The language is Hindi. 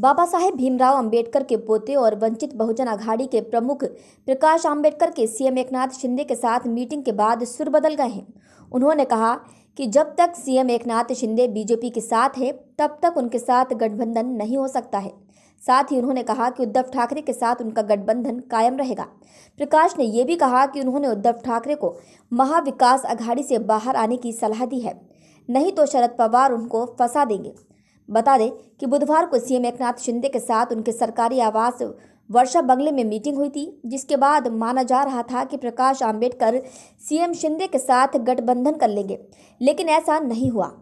बाबा साहेब भीमराव अंबेडकर के पोते और वंचित बहुजन आघाड़ी के प्रमुख प्रकाश अंबेडकर के सीएम एकनाथ शिंदे के साथ मीटिंग के बाद सुर बदल गए हैं उन्होंने कहा कि जब तक सीएम एकनाथ शिंदे बीजेपी के साथ है तब तक उनके साथ गठबंधन नहीं हो सकता है साथ ही उन्होंने कहा कि उद्धव ठाकरे के साथ उनका गठबंधन कायम रहेगा प्रकाश ने यह भी कहा कि उन्होंने उद्धव ठाकरे को महाविकास आघाड़ी से बाहर आने की सलाह दी है नहीं तो शरद पवार उनको फंसा देंगे बता दें कि बुधवार को सीएम एकनाथ शिंदे के साथ उनके सरकारी आवास वर्षा बंगले में मीटिंग हुई थी जिसके बाद माना जा रहा था कि प्रकाश आम्बेडकर सीएम शिंदे के साथ गठबंधन कर लेंगे लेकिन ऐसा नहीं हुआ